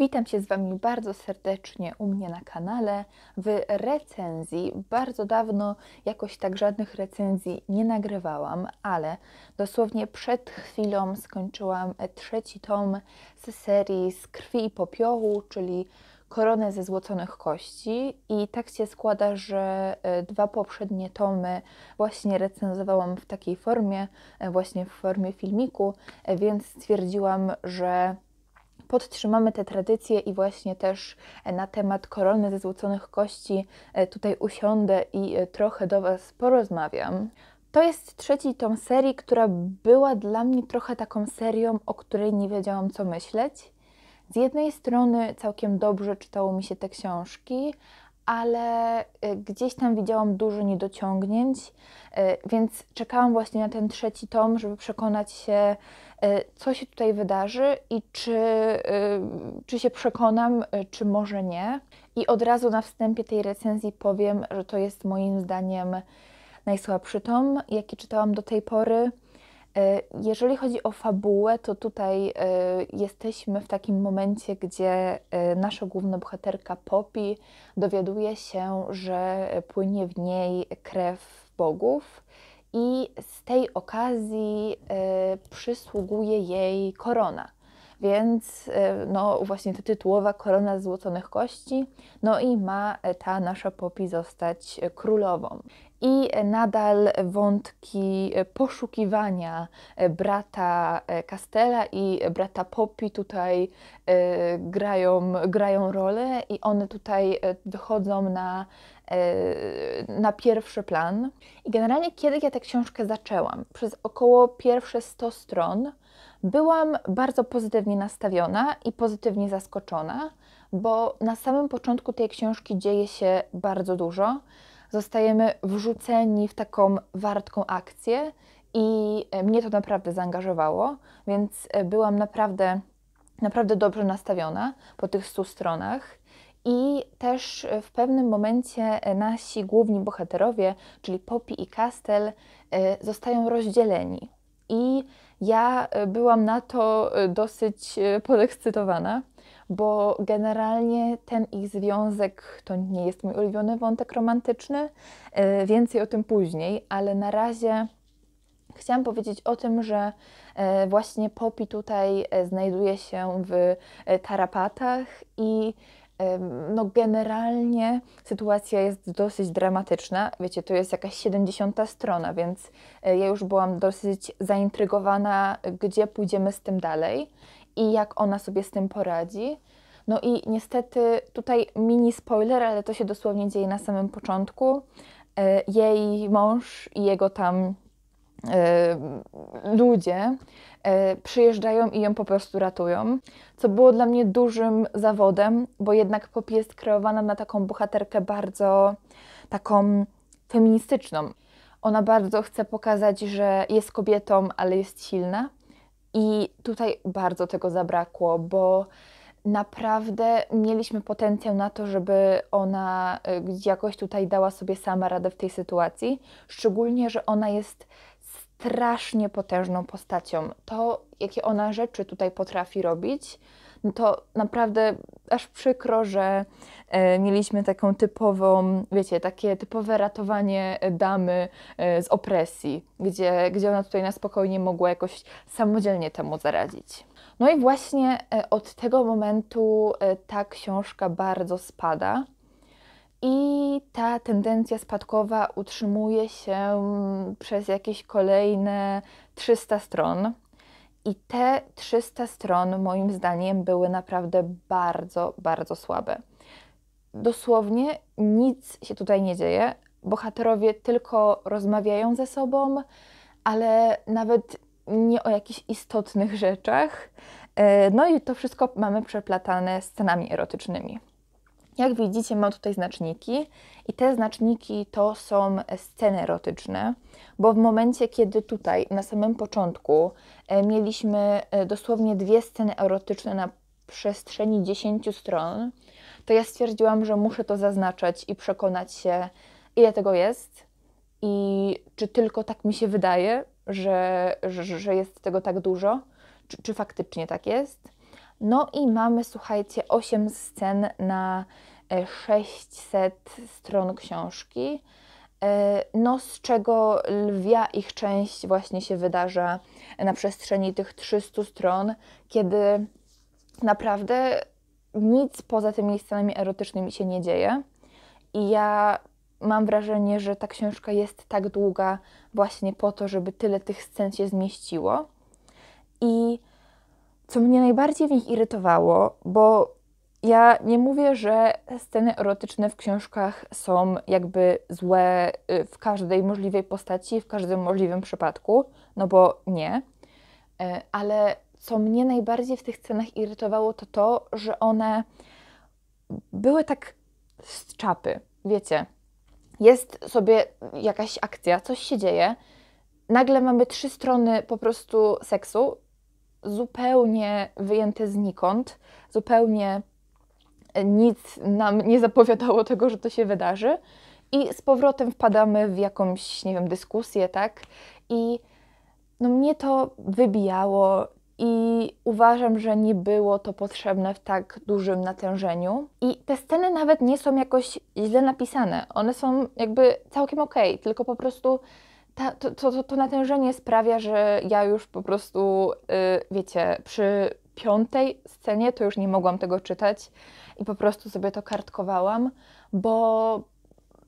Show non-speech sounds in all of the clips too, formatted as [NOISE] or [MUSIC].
Witam się z Wami bardzo serdecznie u mnie na kanale w recenzji. Bardzo dawno jakoś tak żadnych recenzji nie nagrywałam, ale dosłownie przed chwilą skończyłam trzeci tom z serii Z krwi i popiołu, czyli Koronę ze złoconych kości i tak się składa, że e, dwa poprzednie tomy właśnie recenzowałam w takiej formie, e, właśnie w formie filmiku, e, więc stwierdziłam, że podtrzymamy te tradycje i właśnie też e, na temat korony ze złoconych kości e, tutaj usiądę i e, trochę do Was porozmawiam. To jest trzeci tom serii, która była dla mnie trochę taką serią, o której nie wiedziałam co myśleć. Z jednej strony całkiem dobrze czytało mi się te książki, ale e, gdzieś tam widziałam dużo niedociągnięć, e, więc czekałam właśnie na ten trzeci tom, żeby przekonać się, e, co się tutaj wydarzy i czy, czy się przekonam, czy może nie. I od razu na wstępie tej recenzji powiem, że to jest moim zdaniem najsłabszy tom, jaki czytałam do tej pory. E, jeżeli chodzi o fabułę, to tutaj e, jesteśmy w takim momencie, gdzie e, nasza główna bohaterka Poppy dowiaduje się, że płynie w niej krew bogów i z tej okazji przysługuje jej korona. Więc no właśnie ta tytułowa korona z złoconych kości, no i ma ta nasza Popi zostać królową i nadal wątki poszukiwania brata Castella i brata Poppy tutaj e, grają, grają rolę i one tutaj e, wychodzą na, e, na pierwszy plan. I generalnie, kiedy ja tę książkę zaczęłam, przez około pierwsze 100 stron, byłam bardzo pozytywnie nastawiona i pozytywnie zaskoczona, bo na samym początku tej książki dzieje się bardzo dużo zostajemy wrzuceni w taką wartką akcję i e, mnie to naprawdę zaangażowało, więc e, byłam naprawdę, naprawdę dobrze nastawiona po tych 100 stronach. I też e, w pewnym momencie nasi główni bohaterowie, czyli Poppy i Castel, zostają rozdzieleni. I ja byłam na to dosyć podekscytowana, bo generalnie ten ich związek to nie jest mój ulubiony wątek romantyczny. E, więcej o tym później, ale na razie chciałam powiedzieć o tym, że e, właśnie Popi tutaj e, znajduje się w tarapatach i no generalnie sytuacja jest dosyć dramatyczna. Wiecie, to jest jakaś 70 strona, więc ja już byłam dosyć zaintrygowana, gdzie pójdziemy z tym dalej i jak ona sobie z tym poradzi. No i niestety tutaj mini spoiler, ale to się dosłownie dzieje na samym początku. E, jej mąż i jego tam e, ludzie e, przyjeżdżają i ją po prostu ratują, co było dla mnie dużym zawodem, bo jednak Poppy jest kreowana na taką bohaterkę bardzo taką feministyczną. Ona bardzo chce pokazać, że jest kobietą, ale jest silna i tutaj bardzo tego zabrakło, bo naprawdę mieliśmy potencjał na to, żeby ona y, jakoś tutaj dała sobie sama radę w tej sytuacji. Szczególnie, że ona jest strasznie potężną postacią. To, jakie ona rzeczy tutaj potrafi robić, to naprawdę aż przykro, że e, mieliśmy taką typową, wiecie, takie typowe ratowanie e, damy e, z opresji, gdzie, gdzie ona tutaj na spokojnie mogła jakoś samodzielnie temu zaradzić. No i właśnie od tego momentu ta książka bardzo spada. I ta tendencja spadkowa utrzymuje się mm, przez jakieś kolejne 300 stron. I te 300 stron, moim zdaniem, były naprawdę bardzo, bardzo słabe. Dosłownie nic się tutaj nie dzieje. Bohaterowie tylko rozmawiają ze sobą, ale nawet nie o jakichś istotnych rzeczach. E, no i to wszystko mamy przeplatane scenami erotycznymi. Jak widzicie, mam tutaj znaczniki i te znaczniki to są sceny erotyczne, bo w momencie, kiedy tutaj na samym początku e, mieliśmy e, dosłownie dwie sceny erotyczne na przestrzeni 10 stron, to ja stwierdziłam, że muszę to zaznaczać i przekonać się, ile tego jest i czy tylko tak mi się wydaje, że, że, że jest tego tak dużo, czy, czy faktycznie tak jest. No i mamy, słuchajcie, 8 scen na 600 e, stron książki, e, no z czego lwia ich część właśnie się wydarza na przestrzeni tych 300 stron, kiedy naprawdę nic poza tymi scenami erotycznymi się nie dzieje. I ja mam wrażenie, że ta książka jest tak długa właśnie po to, żeby tyle tych scen się zmieściło. I co mnie najbardziej w nich irytowało, bo ja nie mówię, że sceny erotyczne w książkach są jakby złe y, w każdej możliwej postaci, w każdym możliwym przypadku, no bo nie. E, ale co mnie najbardziej w tych scenach irytowało, to to, że one były tak z czapy. Wiecie, jest sobie jakaś akcja, coś się dzieje, nagle mamy trzy strony po prostu seksu, zupełnie wyjęte znikąd, zupełnie nic nam nie zapowiadało tego, że to się wydarzy. I z powrotem wpadamy w jakąś, nie wiem, dyskusję, tak? I no mnie to wybijało i uważam, że nie było to potrzebne w tak dużym natężeniu. I te sceny nawet nie są jakoś źle napisane. One są jakby całkiem okej, okay, tylko po prostu ta, to, to, to, natężenie sprawia, że ja już po prostu, yy, wiecie, przy piątej scenie to już nie mogłam tego czytać i po prostu sobie to kartkowałam, bo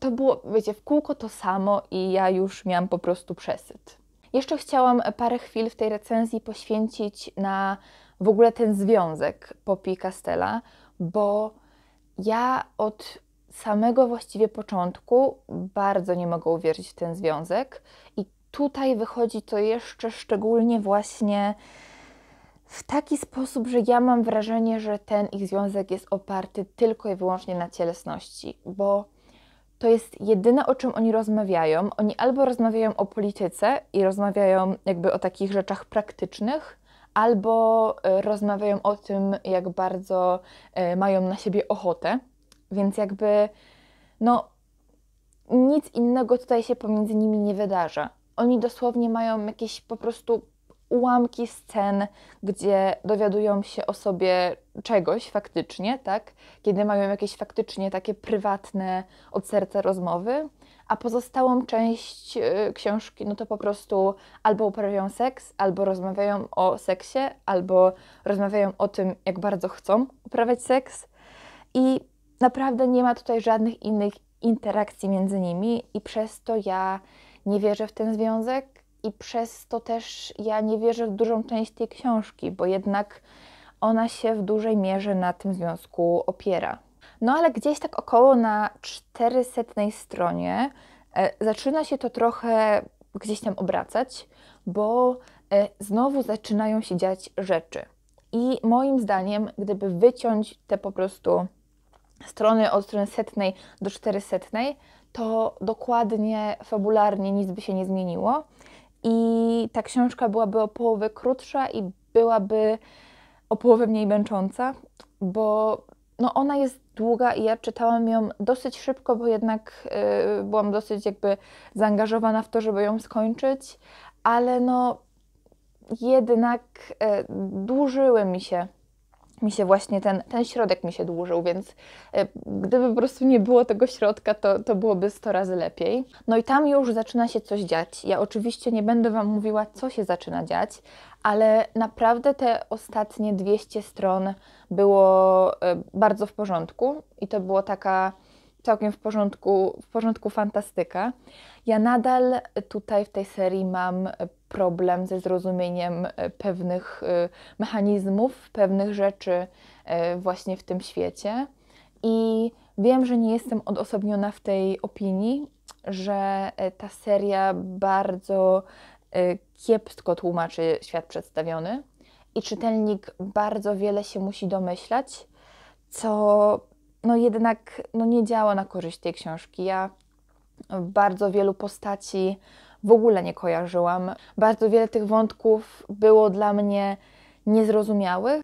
to było, wiecie, w kółko to samo i ja już miałam po prostu przesyt. Jeszcze chciałam parę chwil w tej recenzji poświęcić na w ogóle ten związek Poppy i Castella, bo ja od samego właściwie początku bardzo nie mogę uwierzyć w ten związek i tutaj wychodzi to jeszcze szczególnie właśnie w taki sposób, że ja mam wrażenie, że ten ich związek jest oparty tylko i wyłącznie na cielesności, bo to jest jedyne, o czym oni rozmawiają. Oni albo rozmawiają o polityce i rozmawiają jakby o takich rzeczach praktycznych, albo e, rozmawiają o tym, jak bardzo e, mają na siebie ochotę. Więc jakby, no, nic innego tutaj się pomiędzy nimi nie wydarza. Oni dosłownie mają jakieś po prostu ułamki scen, gdzie dowiadują się o sobie czegoś faktycznie, tak? Kiedy mają jakieś faktycznie takie prywatne, od serca rozmowy, a pozostałą część y, książki, no to po prostu albo uprawiają seks, albo rozmawiają o seksie, albo rozmawiają o tym, jak bardzo chcą uprawiać seks. I naprawdę nie ma tutaj żadnych innych interakcji między nimi, i przez to ja nie wierzę w ten związek i przez to też ja nie wierzę w dużą część tej książki, bo jednak ona się w dużej mierze na tym związku opiera. No ale gdzieś tak około na 400 stronie e, zaczyna się to trochę gdzieś tam obracać, bo e, znowu zaczynają się dziać rzeczy. I moim zdaniem, gdyby wyciąć te po prostu strony od strony setnej do czterysetnej, to dokładnie fabularnie nic by się nie zmieniło i ta książka byłaby o połowę krótsza i byłaby o połowę mniej męcząca, bo no ona jest długa i ja czytałam ją dosyć szybko, bo jednak yy, byłam dosyć jakby zaangażowana w to, żeby ją skończyć, ale no jednak yy, dłużyły mi się mi się właśnie ten, ten środek mi się dłużył, więc e, gdyby po prostu nie było tego środka, to, to byłoby 100 razy lepiej. No i tam już zaczyna się coś dziać. Ja oczywiście nie będę Wam mówiła, co się zaczyna dziać, ale naprawdę te ostatnie 200 stron było e, bardzo w porządku i to było taka całkiem w porządku, w porządku fantastyka. Ja nadal tutaj w tej serii mam problem ze zrozumieniem e, pewnych e, mechanizmów, pewnych rzeczy e, właśnie w tym świecie. I wiem, że nie jestem odosobniona w tej opinii, że ta seria bardzo kiepsko tłumaczy świat przedstawiony i czytelnik bardzo wiele się musi domyślać, co no jednak no nie działa na korzyść tej książki. Ja bardzo wielu postaci w ogóle nie kojarzyłam. Bardzo wiele tych wątków było dla mnie niezrozumiałych.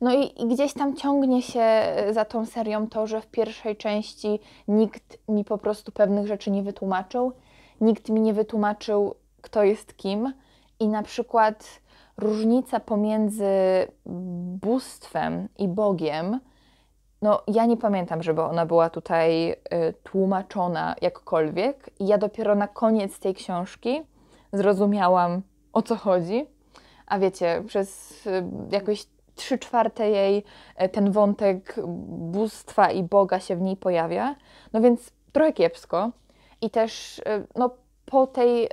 No i, i, gdzieś tam ciągnie się e, za tą serią to, że w pierwszej części nikt mi po prostu pewnych rzeczy nie wytłumaczył. Nikt mi nie wytłumaczył, kto jest kim. I na przykład różnica pomiędzy bóstwem i Bogiem no ja nie pamiętam, żeby ona była tutaj y, tłumaczona jakkolwiek. I ja dopiero na koniec tej książki zrozumiałam, o co chodzi. A wiecie, przez y, jakieś trzy czwarte jej y, ten wątek bóstwa i Boga się w niej pojawia. No więc trochę kiepsko. I też no, po tej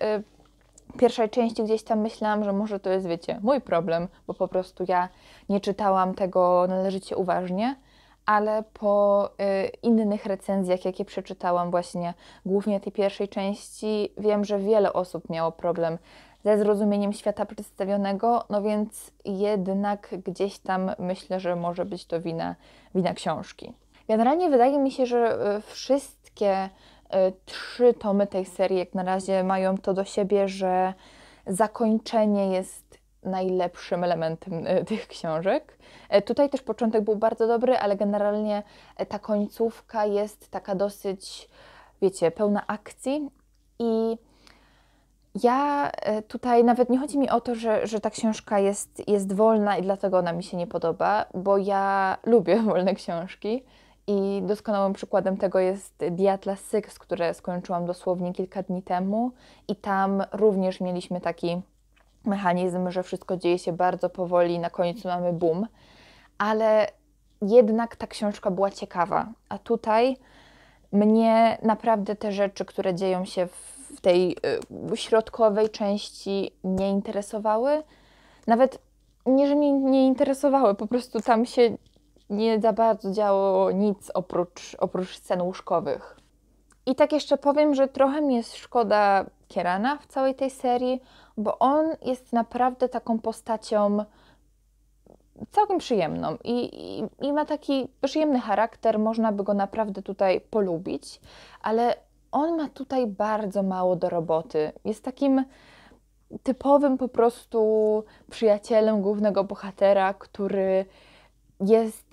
pierwszej części gdzieś tam myślałam, że może to jest, wiecie, mój problem, bo po prostu ja nie czytałam tego należycie uważnie ale po y, innych recenzjach, jakie przeczytałam, właśnie głównie tej pierwszej części, wiem, że wiele osób miało problem ze zrozumieniem świata przedstawionego, no więc jednak gdzieś tam myślę, że może być to wina, wina książki. Generalnie wydaje mi się, że y, wszystkie y, trzy tomy tej serii jak na razie mają to do siebie, że zakończenie jest najlepszym elementem e, [LAUGHS] tych książek. E, tutaj też początek był bardzo dobry, ale generalnie e, ta końcówka jest taka dosyć, wiecie, pełna akcji i ja tutaj nawet nie chodzi mi o to, że, że ta książka jest, jest wolna i dlatego ona mi się nie podoba, bo ja lubię [LAUGHS] wolne książki. I doskonałym przykładem tego jest Diatla Syks, które skończyłam dosłownie kilka dni temu, i tam również mieliśmy taki mechanizm, że wszystko dzieje się bardzo powoli, na końcu mamy boom, ale jednak ta książka była ciekawa. A tutaj mnie naprawdę te rzeczy, które dzieją się w tej y, środkowej części, nie interesowały. Nawet nie, że mnie nie interesowały, po prostu tam się nie za bardzo działo nic oprócz, oprócz scen łóżkowych. I tak jeszcze powiem, że trochę mi jest szkoda Kierana w całej tej serii, bo on jest naprawdę taką postacią całkiem przyjemną i, i, i ma taki przyjemny charakter, można by go naprawdę tutaj polubić, ale on ma tutaj bardzo mało do roboty. Jest takim typowym po prostu przyjacielem głównego bohatera, który jest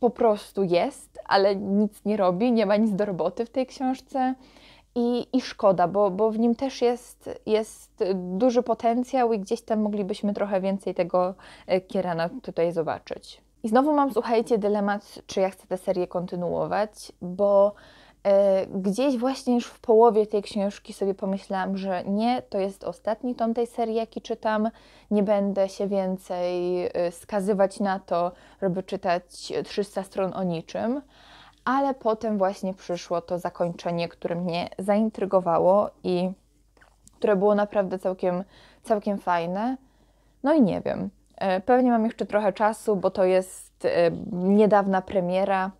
po prostu jest, ale nic nie robi, nie ma nic do roboty w tej książce. I, i szkoda, bo, bo w nim też jest, jest duży potencjał i gdzieś tam moglibyśmy trochę więcej tego e, Kierana tutaj zobaczyć. I znowu mam, słuchajcie, dylemat, czy ja chcę tę serię kontynuować, bo E, gdzieś właśnie już w połowie tej książki sobie pomyślałam, że nie, to jest ostatni tom tej serii, jaki czytam. Nie będę się więcej e, skazywać na to, żeby czytać 300 stron o niczym. Ale potem właśnie przyszło to zakończenie, które mnie zaintrygowało i które było naprawdę całkiem, całkiem fajne. No i nie wiem. E, pewnie mam jeszcze trochę czasu, bo to jest niedawna premiera,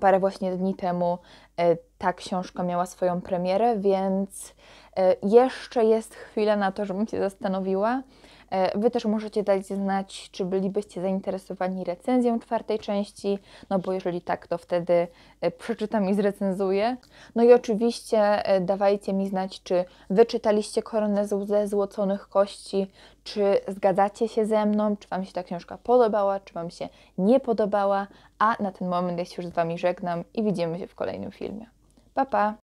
parę właśnie dni temu E, ta książka miała swoją premierę, więc E, jeszcze jest chwila na to, żebym się zastanowiła. E, wy też możecie dać znać, czy bylibyście zainteresowani recenzją czwartej części, no bo jeżeli tak, to wtedy e, przeczytam i zrecenzuję. No i oczywiście dawajcie mi znać, czy wyczytaliście Koronę ze złoconych kości, czy zgadzacie się ze mną, czy Wam się ta książka podobała, czy Wam się nie podobała, a na ten moment ja się już z Wami żegnam i widzimy się w kolejnym filmie. Pa, pa!